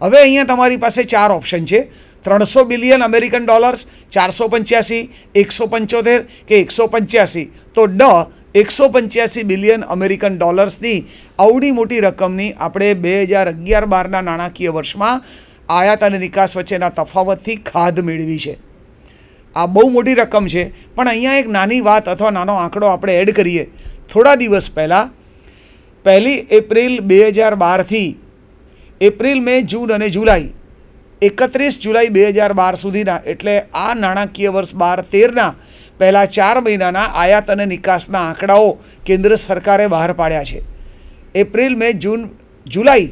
હવે અહીંયા તમારી પાસે ચાર ઓપ્શન છે ત્રણસો બિલિયન અમેરિકન ડોલર્સ ચારસો પંચ્યાસી એકસો પંચોતેર કે એકસો પંચ્યાસી તો ડ એકસો પંચ્યાસી બિલિયન અમેરિકન ડોલર્સની આવડી મોટી રકમની આપણે બે હજાર અગિયાર બારના નાણાકીય વર્ષમાં આયાત અને નિકાસ વચ્ચેના તફાવતથી ખાધ મેળવી છે આ બહુ મોટી રકમ છે પણ અહીંયા એક નાની વાત અથવા નાનો આંકડો આપણે એડ કરીએ થોડા દિવસ પહેલાં પહેલી એપ્રિલ બે હજાર બારથી એપ્રિલ મે જૂન અને જુલાઈ એકત્રીસ જુલાઈ બે હજાર બાર સુધીના એટલે આ નાણાકીય વર્ષ બાર તેરના પહેલાં ચાર મહિનાના આયાત અને નિકાસના આંકડાઓ કેન્દ્ર સરકારે બહાર પાડ્યા છે એપ્રિલ મે જૂન જુલાઈ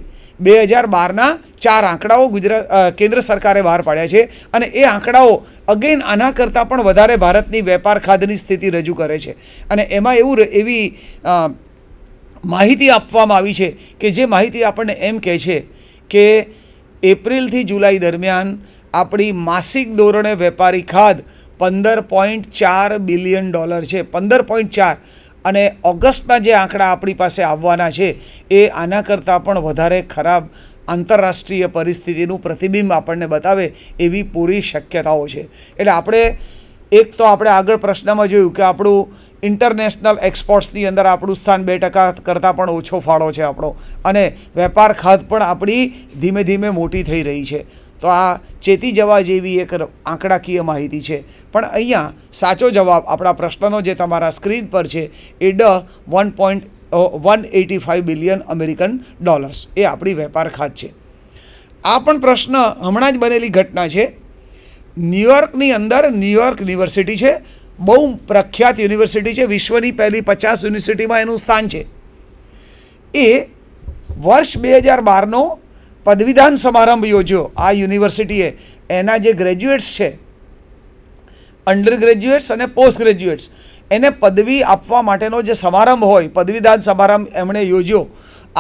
બે હજાર બારના ચાર આંકડાઓ ગુજરાત કેન્દ્ર સરકારે બહાર પાડ્યા છે અને એ આંકડાઓ અગેન આના કરતાં પણ વધારે ભારતની વેપાર ખાધની સ્થિતિ રજૂ કરે છે અને એમાં એવું એવી માહિતી આપવામાં આવી છે કે જે માહિતી આપણને એમ કહે છે કે એપ્રિલથી જુલાઈ દરમિયાન આપણી માસિક ધોરણે વેપારી ખાદ પંદર પોઈન્ટ ચાર બિલિયન ડોલર છે પંદર પોઈન્ટ ચાર અને ઓગસ્ટના જે આંકડા આપણી પાસે આવવાના છે એ આના કરતાં પણ વધારે ખરાબ આંતરરાષ્ટ્રીય પરિસ્થિતિનું પ્રતિબિંબ આપણને બતાવે એવી પૂરી શક્યતાઓ છે એટલે આપણે એક તો આપણે આગળ પ્રશ્નમાં જોયું કે આપણું ઇન્ટરનેશનલ એક્સપોર્ટ્સની અંદર આપણું સ્થાન બે ટકા કરતાં પણ ઓછો ફાળો છે આપણો અને વેપાર ખાત પણ આપણી ધીમે ધીમે મોટી થઈ રહી છે તો આ ચેતી જવા જેવી એક આંકડાકીય માહિતી છે પણ અહીંયા સાચો જવાબ આપણા પ્રશ્નનો જે તમારા સ્ક્રીન પર છે એ ડ one point one eighty five billion American dollars એ આપણી વેપાર ખાત છે આ પણ પ્રશ્ન હમણાં જ બનેલી ઘટના છે ન્યુયોર્કની અંદર ન્યુયોર્ક યુનિવર્સિટી છે બહુ પ્રખ્યાત યુનિવર્સિટી છે વિશ્વની પહેલી પચાસ યુનિવર્સિટીમાં એનું સ્થાન છે એ વર્ષ બે હજાર બારનો પદવીદાન સમારંભ યોજ્યો આ યુનિવર્સિટીએ એના જે ગ્રેજ્યુએટ્સ છે અંડર ગ્રેજ્યુએટ્સ અને પોસ્ટ ગ્રેજ્યુએટ્સ એને પદવી આપવા માટેનો જે સમારંભ હોય પદવીદાન સમારંભ એમણે યોજ્યો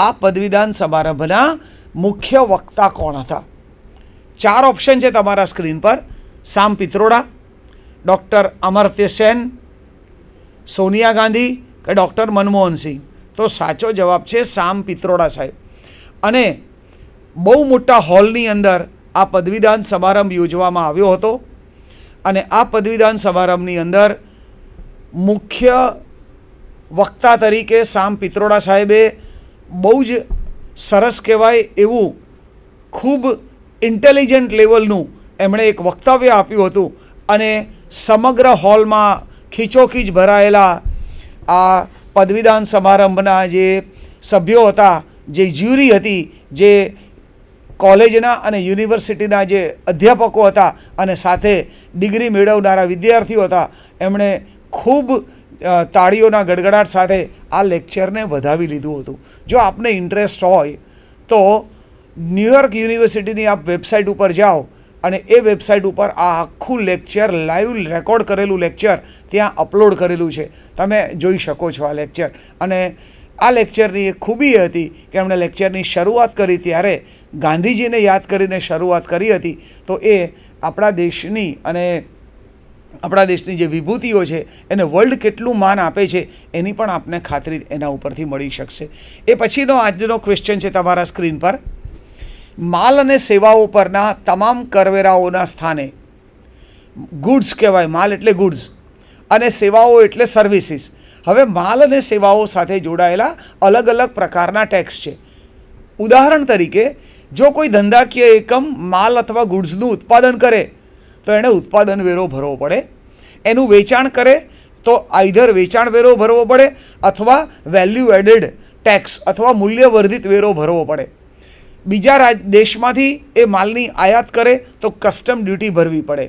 આ પદવીદાન સમારંભના મુખ્ય વક્તા કોણ હતા ચાર ઓપ્શન છે તમારા સ્ક્રીન પર શામ પિત્રોડા ડૉક્ટર અમર્ત્ય સેન સોનિયા ગાંધી કે ડૉક્ટર મનમોહનસિંહ તો સાચો જવાબ છે શામ પિત્રોડા સાહેબ અને બહુ મોટા હોલની અંદર આ પદવીદાન સમારંભ યોજવામાં આવ્યો હતો અને આ પદવીદાન સમારંભની અંદર મુખ્ય વક્તા તરીકે શામ પિત્રોડા સાહેબે બહુ જ સરસ કહેવાય એવું ખૂબ ઇન્ટેલિજન્ટ લેવલનું એમણે એક વક્તવ્ય આપ્યું હતું અને સમગ્ર હોલમાં ખીચોખીચ ભરાયેલા આ પદવીદાન સમારંભના જે સભ્યો હતા જે જ્યુરી હતી જે કોલેજના અને યુનિવર્સિટીના જે અધ્યાપકો હતા અને સાથે ડિગ્રી મેળવનારા વિદ્યાર્થીઓ હતા એમણે ખૂબ તાળીઓના ગડગડાટ સાથે આ લેક્ચરને વધાવી લીધું હતું જો આપને ઇન્ટરેસ્ટ હોય તો ન્યુયોર્ક યુનિવર્સિટીની આપ વેબસાઇટ ઉપર જાઓ અને એ વેબસાઇટ ઉપર આ આખું લેક્ચર લાઈવ રેકોર્ડ કરેલું લેક્ચર ત્યાં અપલોડ કરેલું છે તમે જોઈ શકો છો આ લેક્ચર અને આ લેક્ચરની એ ખૂબી હતી કે એમણે લેક્ચરની શરૂઆત કરી ત્યારે ગાંધીજીને યાદ કરીને શરૂઆત કરી હતી તો એ આપણા દેશની અને આપણા દેશની જે વિભૂતિઓ છે એને વર્લ્ડ કેટલું માન આપે છે એની પણ આપને ખાતરી એના ઉપરથી મળી શકશે એ પછીનો આજનો ક્વેશ્ચન છે તમારા સ્ક્રીન પર માલ અને સેવાઓ પરના તમામ કરવેરાઓના સ્થાને ગુડ્સ કહેવાય માલ એટલે ગુડ્સ અને સેવાઓ એટલે સર્વિસીસ હવે માલ અને સેવાઓ સાથે જોડાયેલા અલગ અલગ પ્રકારના ટેક્સ છે ઉદાહરણ તરીકે જો કોઈ ધંધાકીય એકમ માલ અથવા ગુડ્સનું ઉત્પાદન કરે તો એણે ઉત્પાદન વેરો ભરવો પડે એનું વેચાણ કરે તો આઈધર વેચાણ વેરો ભરવો પડે અથવા વેલ્યુ એડેડ ટેક્સ અથવા મૂલ્યવર્ધિત વેરો ભરવો પડે બીજા રાજ દેશમાંથી એ માલની આયાત કરે તો કસ્ટમ ડ્યુટી ભરવી પડે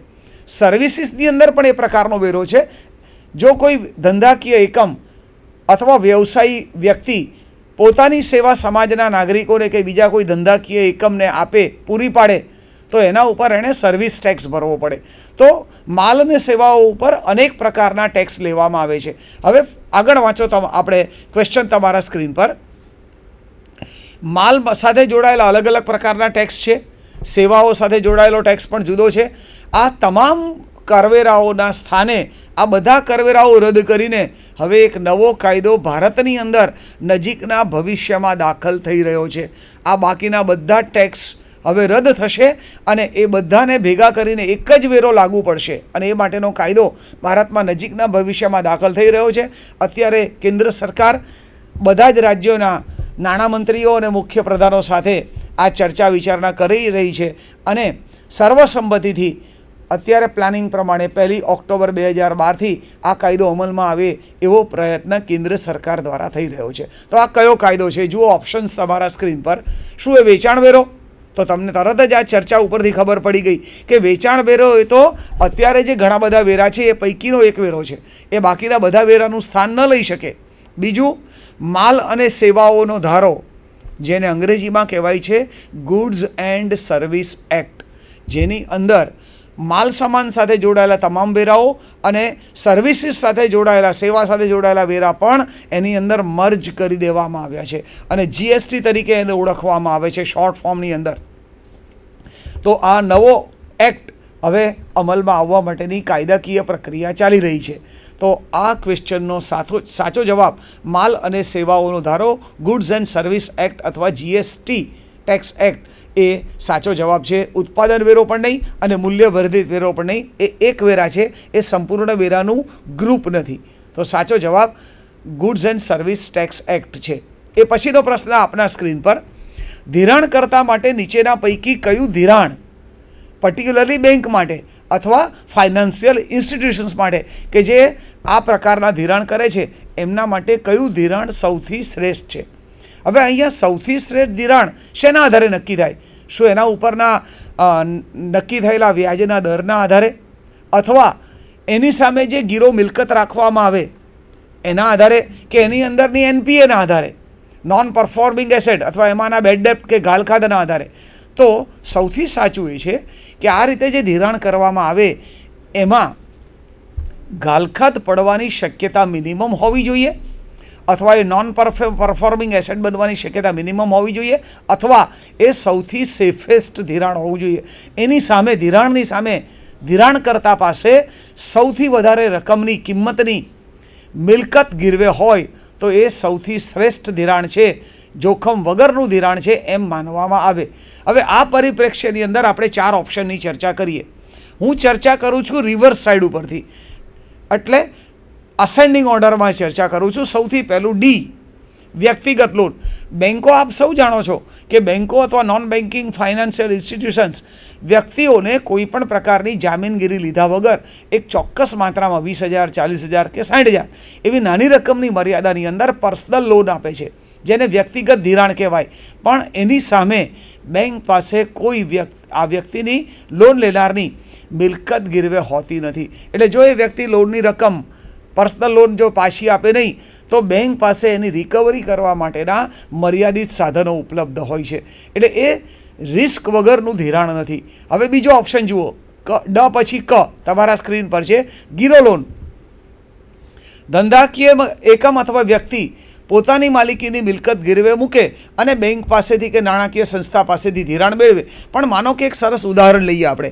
સર્વિસીસની અંદર પણ એ પ્રકારનો વેરો છે જો કોઈ ધંધાકીય એકમ અથવા વ્યવસાયી વ્યક્તિ પોતાની સેવા સમાજના નાગરિકોને કે બીજા કોઈ ધંધાકીય એકમને આપે પૂરી પાડે તો એના ઉપર એણે સર્વિસ ટેક્સ ભરવો પડે તો માલ અને સેવાઓ ઉપર અનેક પ્રકારના ટેક્સ લેવામાં આવે છે હવે આગળ વાંચો આપણે ક્વેશ્ચન તમારા સ્ક્રીન પર માલ સાથે જોડાયેલા અલગ અલગ પ્રકારના ટેક્સ છે સેવાઓ સાથે જોડાયેલો ટેક્સ પણ જુદો છે આ તમામ કરવેરાઓના સ્થાને આ બધા કરવેરાઓ રદ કરીને હવે એક નવો કાયદો ભારતની અંદર નજીકના ભવિષ્યમાં દાખલ થઈ રહ્યો છે આ બાકીના બધા ટેક્સ હવે રદ થશે અને એ બધાને ભેગા કરીને એક જ વેરો લાગુ પડશે અને એ માટેનો કાયદો ભારતમાં નજીકના ભવિષ્યમાં દાખલ થઈ રહ્યો છે અત્યારે કેન્દ્ર સરકાર બધા જ રાજ્યોના નાણામંત્રીઓ અને મુખ્ય પ્રધાનો સાથે આ ચર્ચા વિચારણા કરી રહી છે અને સર્વસંમતિથી અત્યારે પ્લાનિંગ પ્રમાણે પહેલી ઓક્ટોબર બે હજાર બારથી આ કાયદો અમલમાં આવે એવો પ્રયત્ન કેન્દ્ર સરકાર દ્વારા થઈ રહ્યો છે તો આ કયો કાયદો છે જુઓ ઓપ્શન્સ તમારા સ્ક્રીન પર શું એ વેચાણ વેરો તો તમને તરત જ આ ચર્ચા ઉપરથી ખબર પડી ગઈ કે વેચાણ વેરો એ તો અત્યારે જે ઘણા બધા વેરા છે એ પૈકીનો એક વેરો છે એ બાકીના બધા વેરાનું સ્થાન ન લઈ શકે બીજું માલ અને સેવાઓનો ધારો જેને અંગ્રેજીમાં કહેવાય છે ગુડ્સ એન્ડ સર્વિસ એક્ટ જેની અંદર માલ સામાન સાથે જોડાયેલા તમામ વેરાઓ અને સર્વિસીસ સાથે જોડાયેલા સેવા સાથે જોડાયેલા વેરા પણ એની અંદર મર્જ કરી દેવામાં આવ્યા છે અને જીએસટી તરીકે એને ઓળખવામાં આવે છે શોર્ટ ફોર્મની અંદર તો આ નવો એક્ટ હવે અમલમાં આવવા માટેની કાયદાકીય પ્રક્રિયા ચાલી રહી છે તો આ ક્વેશ્ચનનો સાથો સાચો જવાબ માલ અને સેવાઓનો ધારો ગુડ્સ એન્ડ સર્વિસ એક્ટ અથવા જીએસટી ટેક્સ એક્ટ એ સાચો જવાબ છે ઉત્પાદન વેરો પણ નહીં અને મૂલ્ય વર્ધિત વેરો પણ નહીં એ એક વેરા છે એ સંપૂર્ણ વેરાનું ગ્રુપ નથી તો સાચો જવાબ goods and service tax act છે એ પછીનો પ્રશ્ન આપના સ્ક્રીન પર ધિરાણકર્તા માટે નીચેના પૈકી કયું ધિરાણ પર્ટિક્યુલરલી બેંક માટે અથવા ફાઇનાન્સિયલ ઇન્સ્ટિટ્યુશન્સ માટે કે જે આ પ્રકારના ધિરાણ કરે છે એમના માટે કયું ધિરાણ સૌથી શ્રેષ્ઠ છે હવે અહીંયા સૌથી શ્રેષ્ઠ ધિરાણ શેના આધારે નક્કી થાય શું એના ઉપરના નક્કી થયેલા વ્યાજના દરના આધારે અથવા એની સામે જે ગીરો મિલકત રાખવામાં આવે એના આધારે કે એની અંદરની એનપીએના આધારે નોન પરફોર્મિંગ એસેટ અથવા એમાંના બેડ ડેપ્ટ કે ગાલખાદના આધારે તો સૌથી સાચું એ છે કે આ રીતે જે ધિરાણ કરવામાં આવે એમાં ગાલખાત પડવાની શક્યતા મિનિમમ હોવી જોઈએ અથવા એ નોન પરફોર્મિંગ એસેટ બનવાની શક્યતા મિનિમમ હોવી જોઈએ અથવા એ સૌથી સેફેસ્ટ ધિરાણ હોવું જોઈએ એની સામે ધિરાણની સામે ધિરાણકર્તા પાસે સૌથી વધારે રકમની કિંમતની મિલકત ગીરવે હોય તો એ સૌથી શ્રેષ્ઠ ધિરાણ છે જોખમ વગરનું ધિરાણ છે એમ માનવામાં આવે હવે આ પરિપ્રેક્ષ્યની અંદર આપણે ચાર ઓપ્શનની ચર્ચા કરીએ હું ચર્ચા કરું છું રિવર્સ સાઈડ ઉપરથી એટલે અસેન્ડિંગ ઓર્ડરમાં ચર્ચા કરું છું સૌથી પહેલું ડી વ્યક્તિગત લોન બેન્કો આપ સૌ જાણો છો કે બેન્કો અથવા નોન બેન્કિંગ ફાઇનાન્શિયલ ઇન્સ્ટિટ્યુશન્સ વ્યક્તિઓને કોઈપણ પ્રકારની જામીનગીરી લીધા વગર એક ચોક્કસ માત્રામાં વીસ હજાર ચાલીસ હજાર કે સાઠ હજાર એવી નાની રકમની મર્યાદાની અંદર પર્સનલ લોન આપે છે જેને વ્યક્તિગત ધિરાણ કહેવાય પણ એની સામે બેંક પાસે કોઈ વ્યક્તિ આ વ્યક્તિની લોન લેનારની મિલકત ગીરવે હોતી નથી એટલે જો એ વ્યક્તિ લોનની રકમ પર્સનલ લોન જો પાછી આપે નહીં તો બેંક પાસે એની રિકવરી કરવા માટેના મર્યાદિત સાધનો ઉપલબ્ધ હોય છે એટલે એ રિસ્ક વગરનું ધિરાણ નથી હવે બીજો ઓપ્શન જુઓ ક ડ પછી ક તમારા સ્ક્રીન પર છે ગીરો લોન ધંધાકીય એકમ અથવા વ્યક્તિ પોતાની માલિકીની મિલકત ગિરવે મૂકે અને બેંક પાસેથી કે નાણાકીય સંસ્થા પાસેથી ધિરાણ મેળવે પણ માનો કે એક સરસ ઉદાહરણ લઈએ આપણે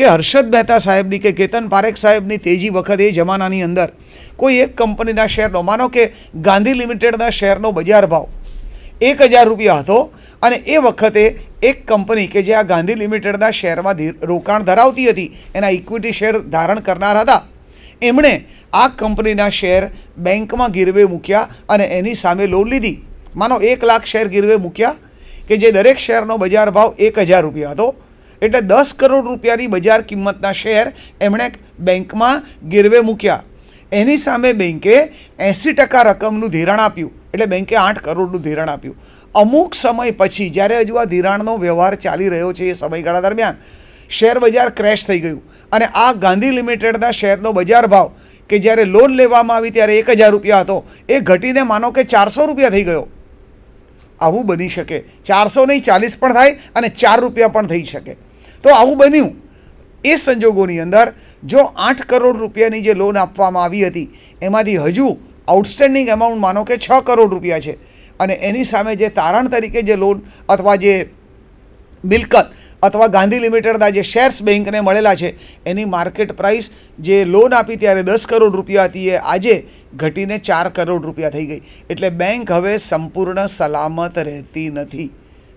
કે હર્ષદ બેતા સાહેબની કે કેતન ફારેખ સાહેબની તેજી વખત એ જમાનાની અંદર કોઈ એક કંપનીના શેરનો માનો કે ગાંધી લિમિટેડના શેરનો બજાર ભાવ ₹1000 હતો અને એ વખતે એક કંપની કે જે આ ગાંધી લિમિટેડના શેરમાં રોકાણ ધરાવતી હતી એના ઇક્વિટી શેર ધારણ કરનાર હતા એમણે આ કંપનીના શેર બેંકમાં ગીરવે મૂક્યા અને એની સામે લોન લીધી માનો એક લાખ શેર ગીરવે મૂક્યા કે જે દરેક શેરનો બજાર ભાવ એક હજાર રૂપિયા હતો એટલે દસ કરોડ રૂપિયાની બજાર કિંમતના શેર એમણે બેંકમાં ગીરવે મૂક્યા એની સામે બેંકે એંસી ટકા રકમનું ધિરાણ આપ્યું એટલે બેંકે આઠ કરોડનું ધિરાણ આપ્યું અમુક સમય પછી જ્યારે હજુ આ ધિરાણનો વ્યવહાર ચાલી રહ્યો છે એ સમયગાળા દરમિયાન શેર બજાર ક્રેશ થઈ ગયું અને આ ગાંધી લિમિટેડના શેરનો બજાર ભાવ કે જ્યારે લોન લેવામાં આવી ત્યારે એક હજાર રૂપિયા હતો એ ઘટીને માનો કે ચારસો રૂપિયા થઈ ગયો આવું બની શકે ચારસો નહીં ચાલીસ પણ થાય અને ચાર રૂપિયા પણ થઈ શકે તો આવું બન્યું એ સંજોગોની અંદર જો આઠ કરોડ રૂપિયાની જે લોન આપવામાં આવી હતી એમાંથી હજુ આઉટસ્ટેન્ડિંગ એમાઉન્ટ માનો કે છ કરોડ રૂપિયા છે અને એની સામે જે તારણ તરીકે જે લોન અથવા જે મિલકત અથવા ગાંધી લિમિટેડના જે શેર્સ બેંકને મળેલા છે એની માર્કેટ પ્રાઇસ જે લોન આપી ત્યારે દસ કરોડ રૂપિયા હતી એ આજે ઘટીને ચાર કરોડ રૂપિયા થઈ ગઈ એટલે બેંક હવે સંપૂર્ણ સલામત રહેતી નથી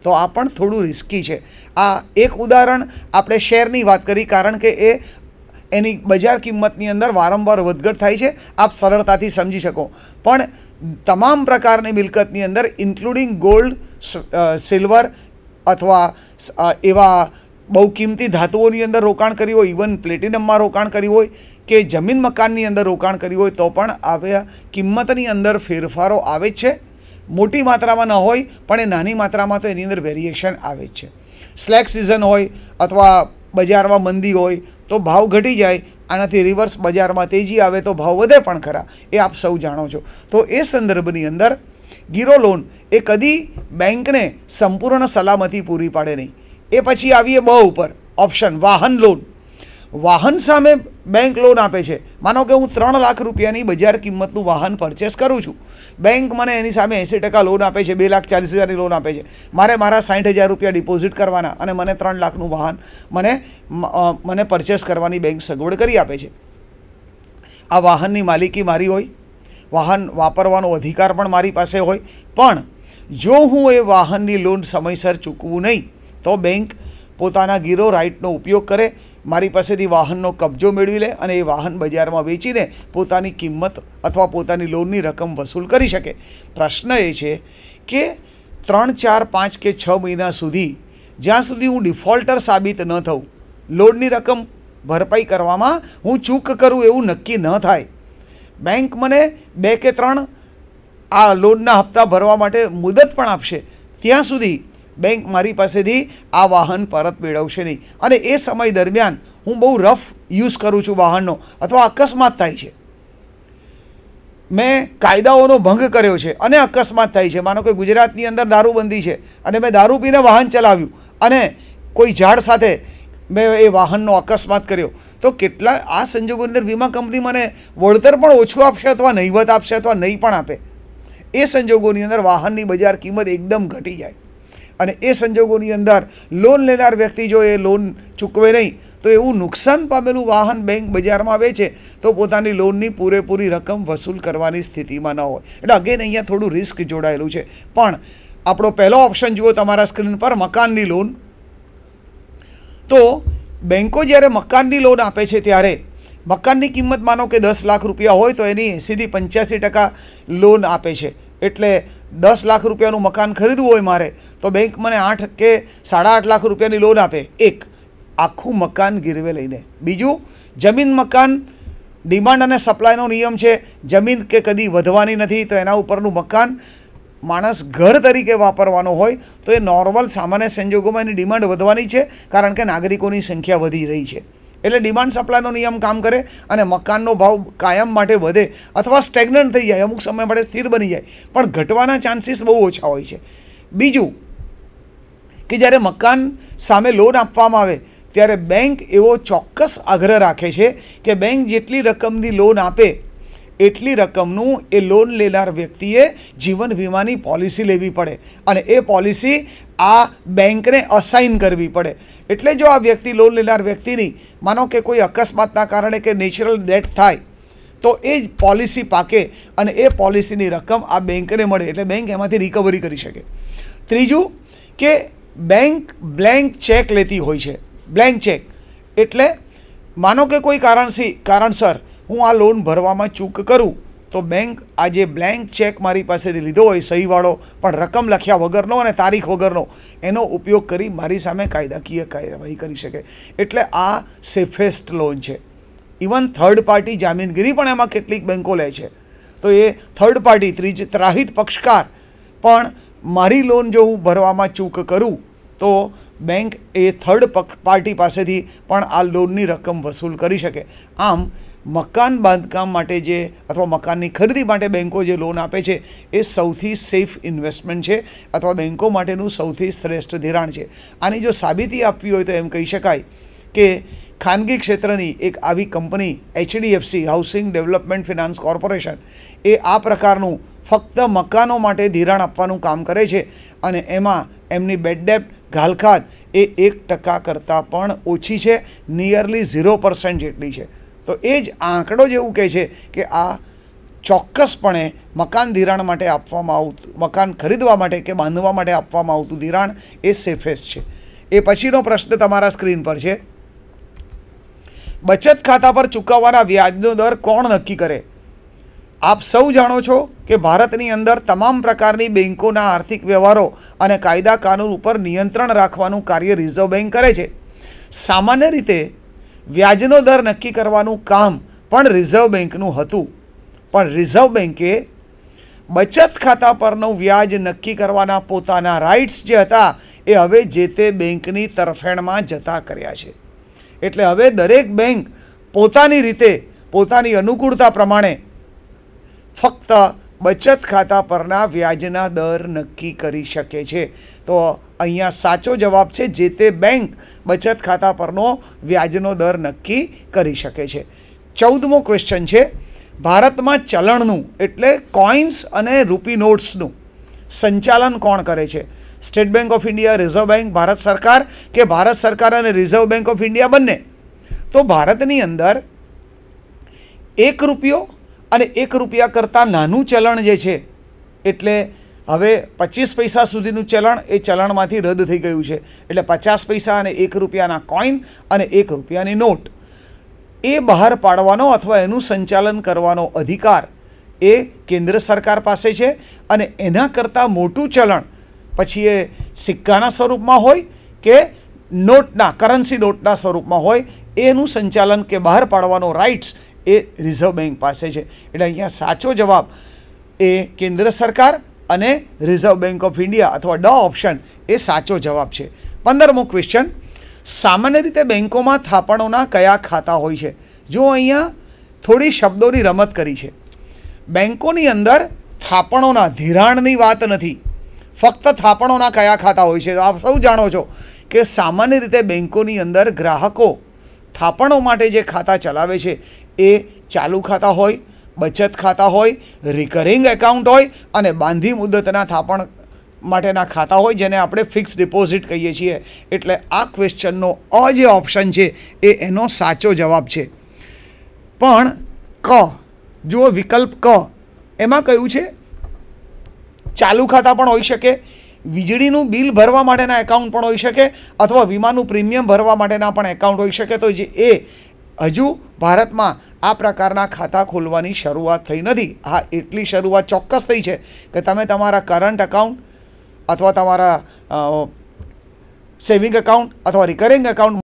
તો આ પણ થોડું રિસ્કી છે આ એક ઉદાહરણ આપણે શેરની વાત કરી કારણ કે એ એની બજાર કિંમતની અંદર વારંવાર વધઘટ થાય છે આપ સરળતાથી સમજી શકો પણ તમામ પ્રકારની મિલકતની અંદર ઇન્ક્લુડિંગ ગોલ્ડ સિલ્વર અથવા એવા બહુ કિંમતી ધાતુઓની અંદર રોકાણ કરી હોય ઇવન પ્લેટિનમમાં રોકાણ કર્યું હોય કે જમીન મકાનની અંદર રોકાણ કર્યું હોય તો પણ આવ્યા કિંમતની અંદર ફેરફારો આવે છે મોટી માત્રામાં ન હોય પણ એ નાની માત્રામાં તો એની અંદર વેરીએશન આવે જ છે સ્લેક સિઝન હોય અથવા બજારમાં મંદી હોય તો ભાવ ઘટી જાય આનાથી રિવર્સ બજારમાં તેજી આવે તો ભાવ વધે પણ ખરા એ આપ સૌ જાણો છો તો એ સંદર્ભની અંદર ગીરો લોન એ કદી બેંકને સંપૂર્ણ સલામતી પૂરી પાડે નહીં એ પછી આવીએ બહુ ઉપર ઓપ્શન વાહન લોન વાહન સામે બેંક લોન આપે છે માનો કે હું ત્રણ લાખ રૂપિયાની બજાર કિંમતનું વાહન પરચેસ કરું છું બેંક મને એની સામે એંસી ટકા લોન આપે છે બે લાખ ચાલીસ હજારની લોન આપે છે મારે મારા સાઠ હજાર રૂપિયા ડિપોઝિટ કરવાના અને મને ત્રણ લાખનું વાહન મને મને પરચેસ કરવાની બેંક સગવડ કરી આપે છે આ વાહનની માલિકી મારી હોય વાહન વાપરવાનો અધિકાર પણ મારી પાસે હોય પણ જો હું એ વાહનની લોન સમયસર ચૂકવું નહીં તો બેંક પોતાના ગીરો રાઇટનો ઉપયોગ કરે મારી પાસેથી વાહનનો કબજો મેળવી લે અને એ વાહન બજારમાં વેચીને પોતાની કિંમત અથવા પોતાની લોનની રકમ વસૂલ કરી શકે પ્રશ્ન એ છે કે ત્રણ ચાર પાંચ કે છ મહિના સુધી જ્યાં સુધી હું ડિફોલ્ટર સાબિત ન થઉં લોનની રકમ ભરપાઈ કરવામાં હું ચૂક કરું એવું નક્કી ન થાય બેંક મને બે કે ત્રણ આ લોનના હપ્તા ભરવા માટે મુદત પણ આપશે ત્યાં સુધી બેંક મારી પાસેથી આ વાહન પરત મેળવશે નહીં અને એ સમય દરમિયાન હું બહુ રફ યુઝ કરું છું વાહનનો અથવા અકસ્માત થાય છે મેં કાયદાઓનો ભંગ કર્યો છે અને અકસ્માત થાય છે માનો કે ગુજરાતની અંદર દારૂબંધી છે અને મેં દારૂ પીને વાહન ચલાવ્યું અને કોઈ ઝાડ સાથે મેં એ વાહનનો અકસ્માત કર્યો તો કેટલા આ સંજોગોની અંદર વીમા કંપની મને વળતર પણ ઓછું આપશે અથવા નહીવત આપશે અથવા નહીં પણ આપે એ સંજોગોની અંદર વાહનની બજાર કિંમત એકદમ ઘટી જાય અને એ સંજોગોની અંદર લોન લેનાર વ્યક્તિ જો એ લોન ચૂકવે નહીં તો એવું નુકસાન પામેલું વાહન બેંક બજારમાં વેચે તો પોતાની લોનની પૂરેપૂરી રકમ વસૂલ કરવાની સ્થિતિમાં ન હોય એટલે અગેન અહીંયા થોડું રિસ્ક જોડાયેલું છે પણ આપણો પહેલો ઓપ્શન જુઓ તમારા સ્ક્રીન પર મકાનની લોન તો બેન્કો જ્યારે મકાનની લોન આપે છે ત્યારે મકાનની કિંમત માનો કે દસ લાખ રૂપિયા હોય તો એની એંસીથી પંચ્યાસી ટકા લોન આપે છે એટલે દસ લાખ રૂપિયાનું મકાન ખરીદવું હોય મારે તો બેંક મને આઠ કે સાડા આઠ લાખ રૂપિયાની લોન આપે એક આખું મકાન ગીરવે લઈને બીજું જમીન મકાન ડિમાન્ડ અને સપ્લાયનો નિયમ છે જમીન કે કદી વધવાની નથી તો એના ઉપરનું મકાન માણસ ઘર તરીકે વાપરવાનો હોય તો એ નોર્મલ સામાન્ય સંજોગોમાં એની ડિમાન્ડ વધવાની છે કારણ કે નાગરિકોની સંખ્યા વધી રહી છે એટલે ડિમાન્ડ સપ્લાયનો નિયમ કામ કરે અને મકાનનો ભાવ કાયમ માટે વધે અથવા સ્ટેગ્નન્ટ થઈ જાય અમુક સમય માટે સ્થિર બની જાય પણ ઘટવાના ચાન્સીસ બહુ ઓછા હોય છે બીજું કે જ્યારે મકાન સામે લોન આપવામાં આવે ત્યારે બેંક એવો ચોક્કસ આગ્રહ રાખે છે કે બેંક જેટલી રકમની લોન આપે એટલી રકમ નું એ લોન લેનાર વ્યક્તિએ જીવન વીમાની પોલિસી લેવી પડે અને એ પોલિસી આ બેંકને અસાઇન કરવી પડે એટલે જો આ વ્યક્તિ લોન લેનાર વ્યક્તિની માનો કે કોઈ અકસ્માતના કારણે કે નેચરલ ડેથ થાય તો એ પોલિસી પાકે અને એ પોલિસીની રકમ આ બેંકને મળે એટલે બેંક એમાંથી रिकવરી કરી શકે ત્રીજું કે બેંક બ્લેન્ક ચેક લેતી હોય છે બ્લેન્ક ચેક એટલે માનો કે કોઈ કારણથી કારણસર હું આ લોન ભરવામાં ચૂક કરું તો બેંક આ જે બ્લેન્ક ચેક મારી પાસેથી લીધો હોય સહીવાળો પણ રકમ લખ્યા વગરનો અને તારીખ વગરનો એનો ઉપયોગ કરી મારી સામે કાયદાકીય કાર્યવાહી કરી શકે એટલે આ સેફેસ્ટ લોન છે ઇવન થર્ડ પાર્ટી જામીનગીરી પણ એમાં કેટલીક બેન્કો લે છે તો એ થર્ડ પાર્ટી ત્રીજ ત્રાહિત પક્ષકાર પણ મારી લોન જો હું ભરવામાં ચૂક કરું તો બેંક એ થર્ડ પાર્ટી પાસેથી પણ આ લોનની રકમ વસૂલ કરી શકે આમ મકાન બાંધકામ માટે જે અથવા મકાનની ખરીદી માટે બેન્કો જે લોન આપે છે એ સૌથી સેફ ઇન્વેસ્ટમેન્ટ છે અથવા બેંકો માટેનું સૌથી શ્રેષ્ઠ ધિરાણ છે આની જો સાબિતી આપવી હોય તો એમ કહી શકાય કે ખાનગી ક્ષેત્રની એક આવી company HDFC housing development finance corporation એ આ પ્રકારનું ફક્ત મકાનો માટે ધિરાણ આપવાનું કામ કરે છે અને એમાં એમની બેડ ડેપ્ટ ઘાલખાત એ એક ટકા કરતાં પણ ઓછી છે નિયરલી ઝીરો પર્સન્ટ જેટલી છે તો એ જ આંકડો જ એવું કહે છે કે આ ચોક્કસપણે મકાન ધિરાણ માટે આપવામાં આવતું મકાન ખરીદવા માટે કે બાંધવા માટે આપવામાં આવતું ધિરાણ એ સેફેસ્ટ છે એ પછીનો પ્રશ્ન તમારા સ્ક્રીન પર છે બચત ખાતા પર ચૂકવવાના વ્યાજનો દર કોણ નક્કી કરે આપ સૌ જાણો છો કે ભારતની અંદર તમામ પ્રકારની બેન્કોના આર્થિક વ્યવહારો અને કાયદા કાનૂન ઉપર નિયંત્રણ રાખવાનું કાર્ય રિઝર્વ બેંક કરે છે સામાન્ય રીતે વ્યાજનો દર નક્કી કરવાનું કામ પણ રિઝર્વ બેન્કનું હતું પણ રિઝર્વ બેંકે બચત ખાતા પરનું વ્યાજ નક્કી કરવાના પોતાના રાઇટ્સ જે હતા એ હવે જે તે બેંકની તરફેણમાં જતા કર્યા છે એટલે હવે દરેક બેંક પોતાની રીતે પોતાની અનુકૂળતા પ્રમાણે ફક્ત બચત ખાતા પરના વ્યાજના દર નક્કી કરી શકે છે તો અહીંયા સાચો જવાબ છે જે તે બેંક બચત ખાતા પરનો વ્યાજનો દર નક્કી કરી શકે છે ચૌદમો ક્વેશ્ચન છે ભારતમાં ચલણનું એટલે કોઇન્સ અને રૂપી નોટ્સનું સંચાલન કોણ કરે છે state bank of India reserve bank Bharat સરકાર કે ભારત સરકાર અને રિઝર્વ બેંક ઓફ ઇન્ડિયા બંને તો ભારતની અંદર એક રૂપિયો અને એક રૂપિયા કરતાં નાનું ચલણ જે છે એટલે હવે પચીસ પૈસા સુધીનું ચલણ એ ચલણમાંથી રદ થઈ ગયું છે એટલે પચાસ પૈસા અને એક રૂપિયાના કોઈન અને એક રૂપિયાની નોટ એ બહાર પાડવાનો અથવા એનું સંચાલન કરવાનો અધિકાર એ કેન્દ્ર સરકાર પાસે છે અને એના કરતાં મોટું ચલણ પછી એ સિક્કાના સ્વરૂપમાં હોય કે નોટના કરન્સી નોટના સ્વરૂપમાં હોય એનું સંચાલન કે બહાર પાડવાનો રાઇટ્સ એ રિઝર્વ બેંક પાસે છે એટલે અહીંયા સાચો જવાબ એ કેન્દ્ર સરકાર અને રિઝર્વ બેન્ક ઓફ ઇન્ડિયા અથવા ડ ઓપ્શન એ સાચો જવાબ છે પંદરમો ક્વેશ્ચન સામાન્ય રીતે બેન્કોમાં થાપણોના કયા ખાતા હોય છે જો અહીંયા થોડી શબ્દોની રમત કરી છે બેન્કોની અંદર થાપણોના ધિરાણની વાત નથી ફક્ત થાપણોના કયા ખાતા હોય છે આપ સૌ જાણો છો કે સામાન્ય રીતે બેન્કોની અંદર ગ્રાહકો થાપણો માટે જે ખાતા ચલાવે છે એ ચાલુ ખાતા હોય બચત ખાતા હોય રિકરિંગ એકાઉન્ટ હોય અને બાંધી મુદતના થાપણ માટેના ખાતા હોય જેને આપણે ફિક્સ ડિપોઝિટ કહીએ છીએ એટલે આ ક્વેશ્ચનનો અ જે ઓપ્શન છે એ એનો સાચો જવાબ છે પણ ક જુઓ વિકલ્પ ક એમાં કયું છે ચાલુ ખાતા પણ હોઈ શકે વીજળીનું બિલ ભરવા માટેના એકાઉન્ટ પણ હોઈ શકે અથવા વીમાનું પ્રીમિયમ ભરવા માટેના પણ એકાઉન્ટ હોઈ શકે તો જે એ હજુ ભારતમાં આ પ્રકારના ખાતા ખોલવાની શરૂઆત થઈ નથી હા એટલી શરૂઆત ચોક્કસ થઈ છે કે તમે તમારા કરંટ એકાઉન્ટ અથવા તમારા સેવિંગ અકાઉન્ટ અથવા રિકરિંગ અકાઉન્ટ